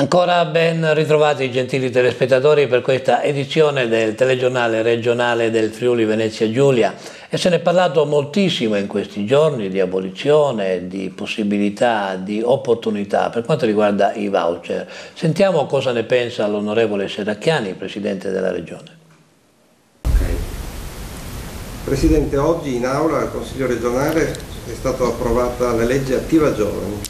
Ancora ben ritrovati gentili telespettatori per questa edizione del telegiornale regionale del Friuli Venezia Giulia e se ne è parlato moltissimo in questi giorni di abolizione, di possibilità, di opportunità per quanto riguarda i voucher. Sentiamo cosa ne pensa l'onorevole Serracchiani, Presidente della Regione. Okay. Presidente, oggi in aula al Consiglio regionale è stata approvata la legge attiva giovani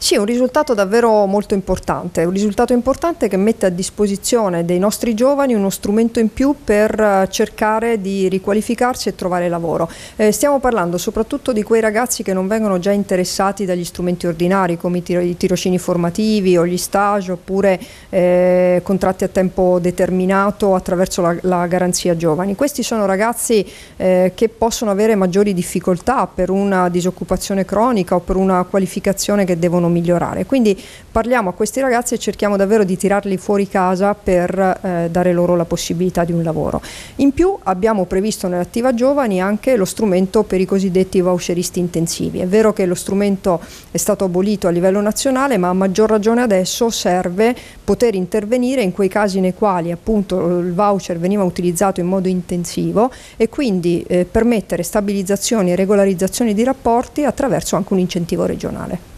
sì, è un risultato davvero molto importante, un risultato importante che mette a disposizione dei nostri giovani uno strumento in più per eh, cercare di riqualificarsi e trovare lavoro. Eh, stiamo parlando soprattutto di quei ragazzi che non vengono già interessati dagli strumenti ordinari come i, tiro i tirocini formativi o gli stage oppure eh, contratti a tempo determinato attraverso la, la garanzia giovani. Questi sono ragazzi eh, che possono avere maggiori difficoltà per una disoccupazione cronica o per una qualificazione che devono possono migliorare. Quindi parliamo a questi ragazzi e cerchiamo davvero di tirarli fuori casa per eh, dare loro la possibilità di un lavoro. In più abbiamo previsto nell'attiva giovani anche lo strumento per i cosiddetti voucheristi intensivi. È vero che lo strumento è stato abolito a livello nazionale, ma a maggior ragione adesso serve poter intervenire in quei casi nei quali appunto il voucher veniva utilizzato in modo intensivo e quindi eh, permettere stabilizzazioni e regolarizzazioni di rapporti attraverso anche un incentivo regionale.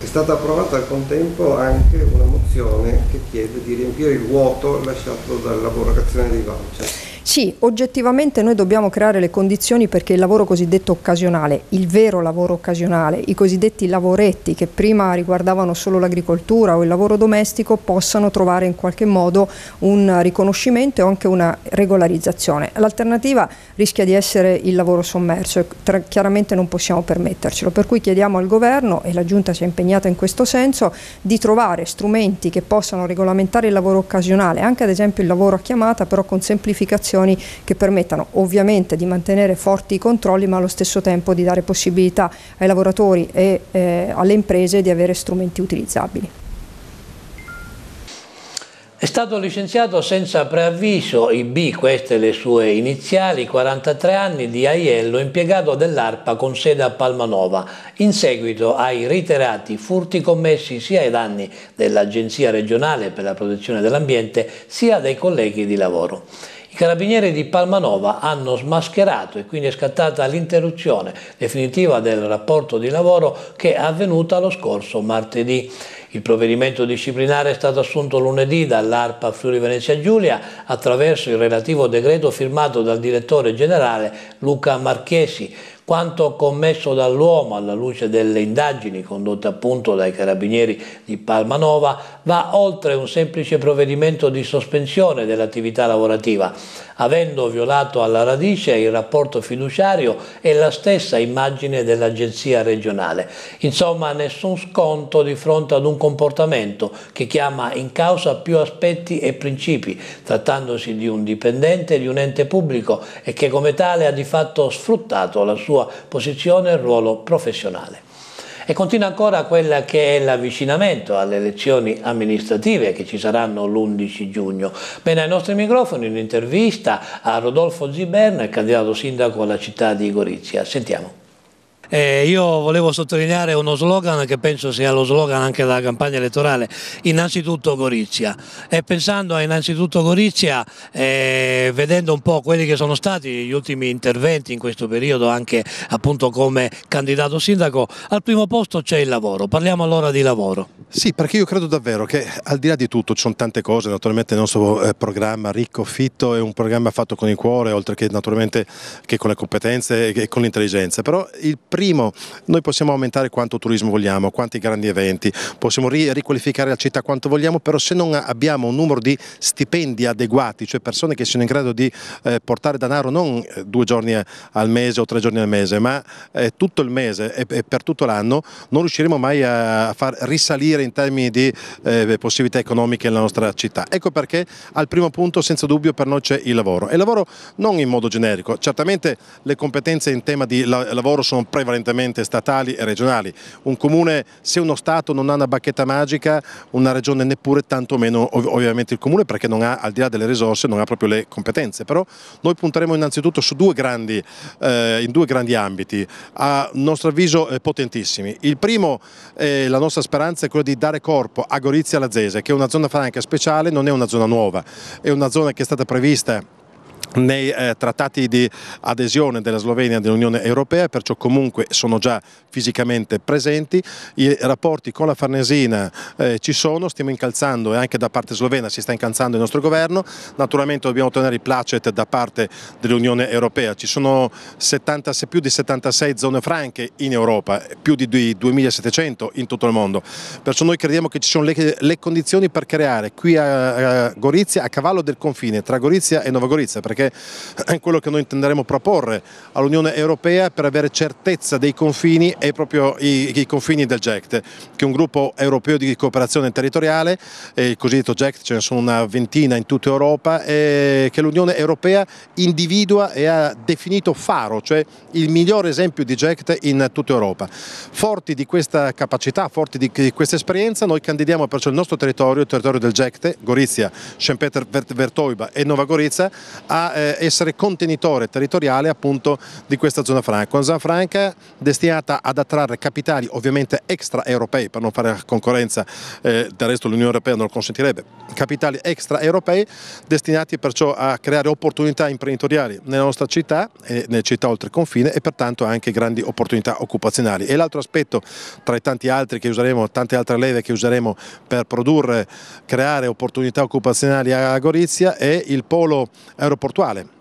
È stata approvata al contempo anche una mozione che chiede di riempire il vuoto lasciato dall'abrogazione dei voucher. Sì, oggettivamente noi dobbiamo creare le condizioni perché il lavoro cosiddetto occasionale, il vero lavoro occasionale, i cosiddetti lavoretti che prima riguardavano solo l'agricoltura o il lavoro domestico possano trovare in qualche modo un riconoscimento e anche una regolarizzazione. L'alternativa rischia di essere il lavoro sommerso e chiaramente non possiamo permettercelo, per cui chiediamo al governo e la giunta si è impegnata in questo senso di trovare strumenti che possano regolamentare il lavoro occasionale, anche ad esempio il lavoro a chiamata però con semplificazione soluzioni che permettano ovviamente di mantenere forti i controlli ma allo stesso tempo di dare possibilità ai lavoratori e eh, alle imprese di avere strumenti utilizzabili. È stato licenziato senza preavviso IB, queste le sue iniziali, 43 anni di Aiello, impiegato dell'ARPA con sede a Palmanova, in seguito ai reiterati furti commessi sia ai danni dell'Agenzia regionale per la protezione dell'ambiente sia dai colleghi di lavoro carabinieri di Palmanova hanno smascherato e quindi è scattata l'interruzione definitiva del rapporto di lavoro che è avvenuta lo scorso martedì. Il provvedimento disciplinare è stato assunto lunedì dall'ARPA Friuli Venezia Giulia attraverso il relativo decreto firmato dal direttore generale Luca Marchesi quanto commesso dall'uomo alla luce delle indagini condotte appunto dai carabinieri di Palmanova va oltre un semplice provvedimento di sospensione dell'attività lavorativa, avendo violato alla radice il rapporto fiduciario e la stessa immagine dell'agenzia regionale. Insomma, nessun sconto di fronte ad un comportamento che chiama in causa più aspetti e principi, trattandosi di un dipendente di un ente pubblico e che come tale ha di fatto sfruttato la sua sua posizione e ruolo professionale. E continua ancora quella che è l'avvicinamento alle elezioni amministrative che ci saranno l'11 giugno. Bene, ai nostri microfoni un'intervista a Rodolfo Ziberna, candidato sindaco alla città di Gorizia. Sentiamo. Eh, io volevo sottolineare uno slogan che penso sia lo slogan anche della campagna elettorale, innanzitutto Gorizia. E pensando a innanzitutto Gorizia, eh, vedendo un po' quelli che sono stati gli ultimi interventi in questo periodo, anche appunto come candidato sindaco, al primo posto c'è il lavoro. Parliamo allora di lavoro. Sì, perché io credo davvero che al di là di tutto ci sono tante cose, naturalmente il nostro eh, programma Ricco Fitto è un programma fatto con il cuore, oltre che naturalmente che con le competenze e con l'intelligenza, però il Primo, noi possiamo aumentare quanto turismo vogliamo, quanti grandi eventi, possiamo riqualificare la città quanto vogliamo, però se non abbiamo un numero di stipendi adeguati, cioè persone che siano in grado di eh, portare denaro non eh, due giorni eh, al mese o tre giorni al mese, ma eh, tutto il mese e, e per tutto l'anno, non riusciremo mai a far risalire in termini di eh, possibilità economiche la nostra città. Ecco perché al primo punto senza dubbio per noi c'è il lavoro e lavoro non in modo generico, certamente le competenze in tema di lavoro sono prevalenti prevalentemente statali e regionali. Un comune, se uno Stato non ha una bacchetta magica, una regione neppure, tantomeno ov ovviamente il comune perché non ha, al di là delle risorse, non ha proprio le competenze. Però noi punteremo innanzitutto su due grandi, eh, in due grandi ambiti, a nostro avviso eh, potentissimi. Il primo, eh, la nostra speranza è quella di dare corpo a Gorizia Lazzese, che è una zona franca speciale, non è una zona nuova, è una zona che è stata prevista nei eh, trattati di adesione della Slovenia dell'Unione Europea, perciò comunque sono già fisicamente presenti, i rapporti con la Farnesina eh, ci sono, stiamo incalzando e anche da parte slovena si sta incalzando il nostro governo, naturalmente dobbiamo ottenere i placet da parte dell'Unione Europea, ci sono 70, più di 76 zone franche in Europa, più di, di 2700 in tutto il mondo, perciò noi crediamo che ci sono le, le condizioni per creare qui a, a Gorizia, a cavallo del confine tra Gorizia e Nova Gorizia, perché è quello che noi intenderemo proporre all'Unione Europea per avere certezza dei confini e proprio i, i confini del GECT, che è un gruppo europeo di cooperazione territoriale, il cosiddetto GECT, ce ne sono una ventina in tutta Europa, che l'Unione Europea individua e ha definito faro, cioè il migliore esempio di GECT in tutta Europa. Forti di questa capacità, forti di, di questa esperienza, noi candidiamo perciò il nostro territorio, il territorio del GECT, Gorizia, Schempeter, Vertoiba e Nova Gorizia, a eh, essere contenitore territoriale appunto di questa zona franca, una zona franca destinata ad attrarre capitali ovviamente extraeuropei per non fare concorrenza, eh, del resto l'Unione Europea non lo consentirebbe, capitali extraeuropei destinati perciò a creare opportunità imprenditoriali nella nostra città e nelle città oltre confine e pertanto anche grandi opportunità occupazionali. E l'altro aspetto tra i tanti altri che useremo, tante altre leve che useremo per produrre, creare opportunità occupazionali a Gorizia è il polo aeroportuale portuale.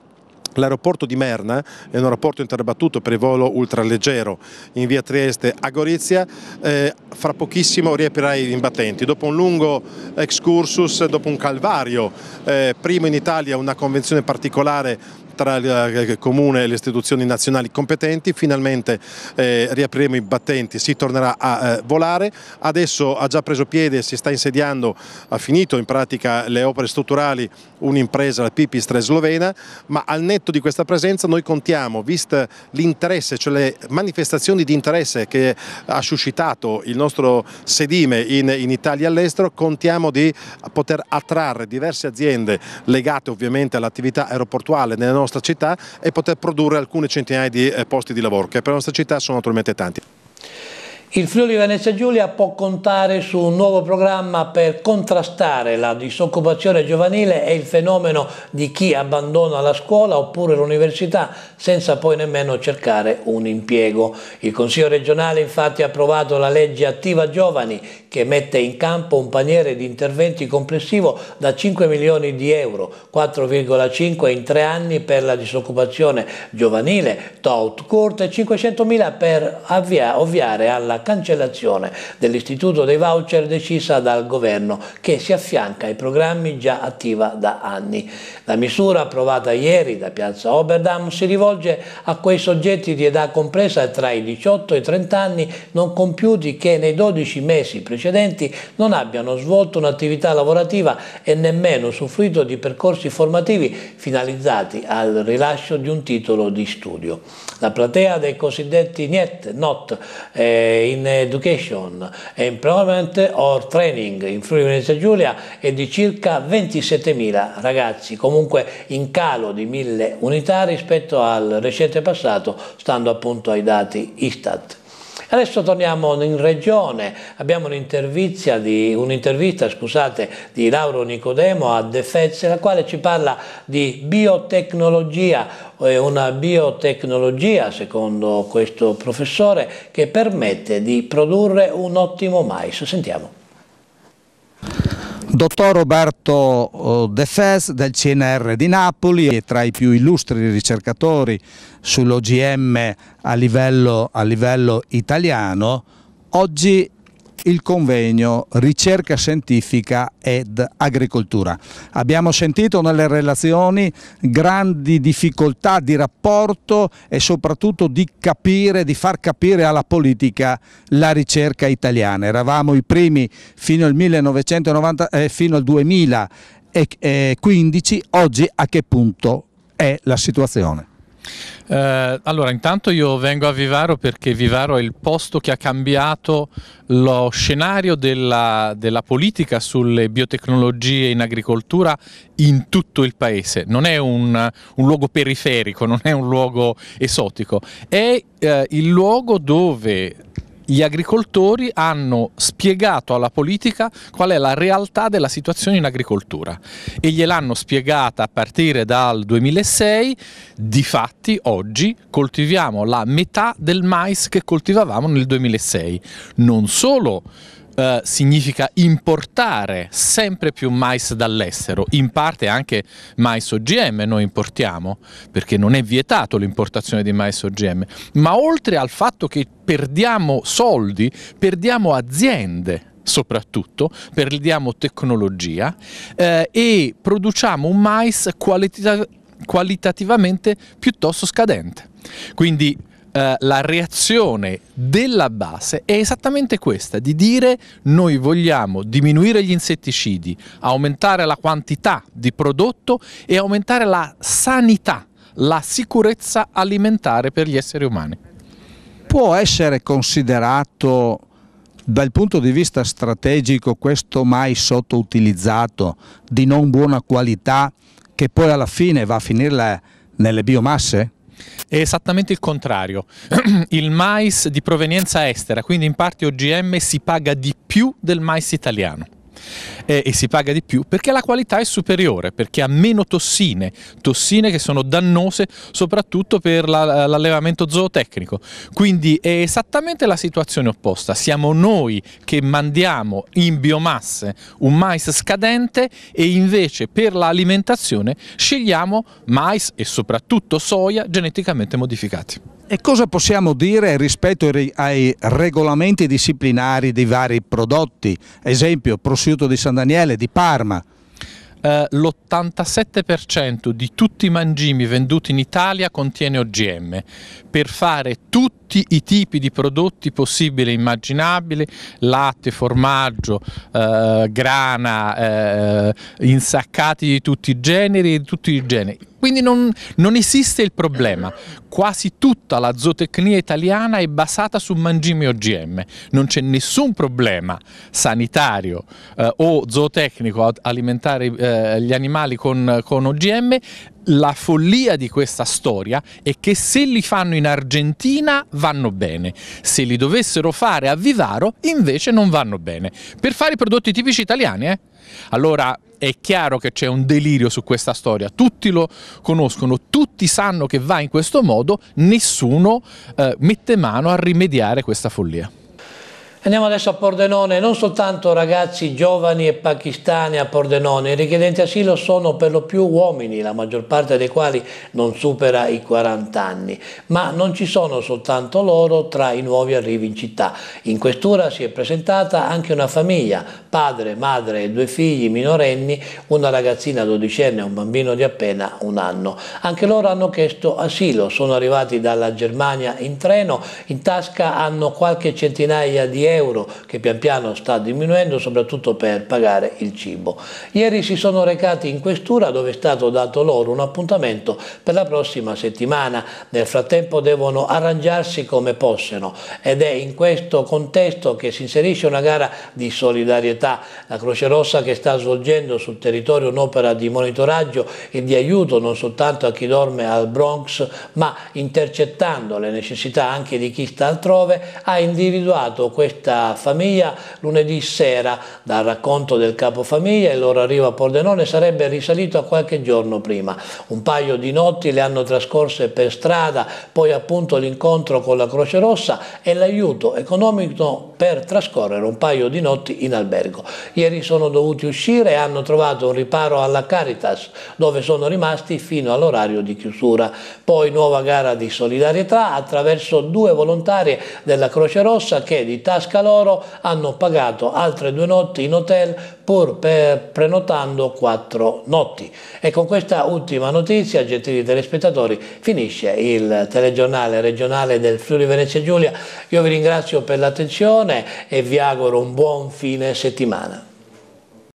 L'aeroporto di Merna è un aeroporto interbattuto per il volo ultraleggero in via Trieste a Gorizia, eh, fra pochissimo riaprirà i imbattenti. Dopo un lungo excursus, dopo un calvario, eh, prima in Italia una convenzione particolare tra eh, il Comune e le istituzioni nazionali competenti, finalmente eh, riapriremo i battenti, si tornerà a eh, volare, adesso ha già preso piede, si sta insediando, ha finito in pratica le opere strutturali un'impresa, la Pipistre slovena, ma al netto di questa presenza noi contiamo, vista l'interesse, cioè le manifestazioni di interesse che ha suscitato il nostro sedime in, in Italia e all'estero, contiamo di poter attrarre diverse aziende legate ovviamente all'attività aeroportuale nelle nostre nostra città e poter produrre alcune centinaia di eh, posti di lavoro che per la nostra città sono naturalmente tanti. Il Friuli Venezia Giulia può contare su un nuovo programma per contrastare la disoccupazione giovanile e il fenomeno di chi abbandona la scuola oppure l'università senza poi nemmeno cercare un impiego. Il Consiglio regionale infatti ha approvato la legge Attiva Giovani che mette in campo un paniere di interventi complessivo da 5 milioni di euro, 4,5 in tre anni per la disoccupazione giovanile, tout court e 500 mila per avvia, ovviare alla cancellazione dell'istituto dei voucher decisa dal governo che si affianca ai programmi già attiva da anni. La misura approvata ieri da Piazza Oberdam si rivolge a quei soggetti di età compresa tra i 18 e i 30 anni non compiuti che nei 12 mesi precedenti non abbiano svolto un'attività lavorativa e nemmeno usufruito di percorsi formativi finalizzati al rilascio di un titolo di studio. La platea dei cosiddetti NET, NOT, eh, in Education, Employment or Training in Friuli Venezia Giulia è di circa 27.000 ragazzi, comunque in calo di 1.000 unità rispetto al recente passato, stando appunto ai dati Istat. Adesso torniamo in regione, abbiamo un'intervista di, un scusate, di Lauro Nicodemo a De Fezze, la quale ci parla di biotecnologia, eh, una biotecnologia secondo questo professore che permette di produrre un ottimo mais. Sentiamo. Dottor Roberto eh, De Fes del CNR di Napoli è tra i più illustri ricercatori sull'OGM a, a livello italiano, oggi il convegno Ricerca scientifica ed agricoltura. Abbiamo sentito nelle relazioni grandi difficoltà di rapporto e soprattutto di capire, di far capire alla politica la ricerca italiana. Eravamo i primi fino al, 1990, eh, fino al 2015, eh, oggi a che punto è la situazione? Eh, allora, intanto io vengo a Vivaro perché Vivaro è il posto che ha cambiato lo scenario della, della, politica sulle biotecnologie in agricoltura in tutto il paese. Non è un, un luogo periferico, non è un luogo esotico, è eh, il luogo dove gli agricoltori hanno spiegato alla politica qual è la realtà della situazione in agricoltura e gliel'hanno spiegata a partire dal 2006, difatti oggi coltiviamo la metà del mais che coltivavamo nel 2006. Non solo eh, significa importare sempre più mais dall'estero, in parte anche mais OGM noi importiamo, perché non è vietato l'importazione di mais OGM, ma oltre al fatto che perdiamo soldi, perdiamo aziende soprattutto, perdiamo tecnologia eh, e produciamo un mais qualitativamente piuttosto scadente. Quindi eh, la reazione della base è esattamente questa, di dire noi vogliamo diminuire gli insetticidi, aumentare la quantità di prodotto e aumentare la sanità, la sicurezza alimentare per gli esseri umani. Può essere considerato dal punto di vista strategico questo mai sottoutilizzato, di non buona qualità, che poi alla fine va a finire nelle biomasse? È esattamente il contrario. il mais di provenienza estera, quindi in parte OGM, si paga di più del mais italiano eh, e si paga di più perché la qualità è superiore, perché ha meno tossine, tossine che sono dannose soprattutto per la, l'allevamento zootecnico. Quindi è esattamente la situazione opposta, siamo noi che mandiamo in biomasse un mais scadente e invece per l'alimentazione scegliamo mais e soprattutto soia geneticamente modificati. E cosa possiamo dire rispetto ai regolamenti disciplinari dei vari prodotti? Esempio, prosciutto di San Daniele, di Parma. Eh, L'87% di tutti i mangimi venduti in Italia contiene OGM. Per fare tutti i tipi di prodotti possibili e immaginabili, latte, formaggio, eh, grana, eh, insaccati di tutti i generi, di tutti i generi quindi non, non, esiste il problema. Quasi tutta la zootecnia italiana è basata su mangimi OGM. Non c'è nessun problema sanitario eh, o zootecnico ad alimentare eh, gli animali con, con OGM. La follia di questa storia è che se li fanno in Argentina vanno bene, se li dovessero fare a Vivaro invece non vanno bene. Per fare i prodotti tipici italiani, eh? Allora è chiaro che c'è un delirio su questa storia, tutti lo conoscono, tutti sanno che va in questo modo, nessuno eh, mette mano a rimediare questa follia. Andiamo adesso a Pordenone, non soltanto ragazzi giovani e pakistani a Pordenone, i richiedenti asilo sono per lo più uomini, la maggior parte dei quali non supera i 40 anni, ma non ci sono soltanto loro tra i nuovi arrivi in città. In questura si è presentata anche una famiglia, padre, madre e due figli minorenni, una ragazzina dodicenne e un bambino di appena un anno. Anche loro hanno chiesto asilo, sono arrivati dalla Germania in treno, in tasca hanno qualche centinaia di euro euro che pian piano sta diminuendo soprattutto per pagare il cibo. Ieri si sono recati in questura dove è stato dato loro un appuntamento per la prossima settimana. Nel frattempo devono arrangiarsi come possono ed è in questo contesto che si inserisce una gara di solidarietà. La Croce Rossa che sta svolgendo sul territorio un'opera di monitoraggio e di aiuto non soltanto a chi dorme al Bronx ma intercettando le necessità anche di chi sta altrove ha individuato questa diretta famiglia lunedì sera dal racconto del capo famiglia il loro arrivo a Pordenone sarebbe risalito a qualche giorno prima. Un paio di notti le hanno trascorse per strada, poi appunto l'incontro con la Croce Rossa e l'aiuto economico per trascorrere un paio di notti in albergo. Ieri sono dovuti uscire e hanno trovato un riparo alla Caritas dove sono rimasti fino all'orario di chiusura. Poi nuova gara di solidarietà attraverso due volontarie della Croce Rossa che di tasca tasca loro hanno pagato altre due notti in hotel pur prenotando quattro notti. E con questa ultima notizia, gentili telespettatori, finisce il telegiornale regionale del Friuli Venezia Giulia. Io vi ringrazio per l'attenzione e vi auguro un buon fine settimana.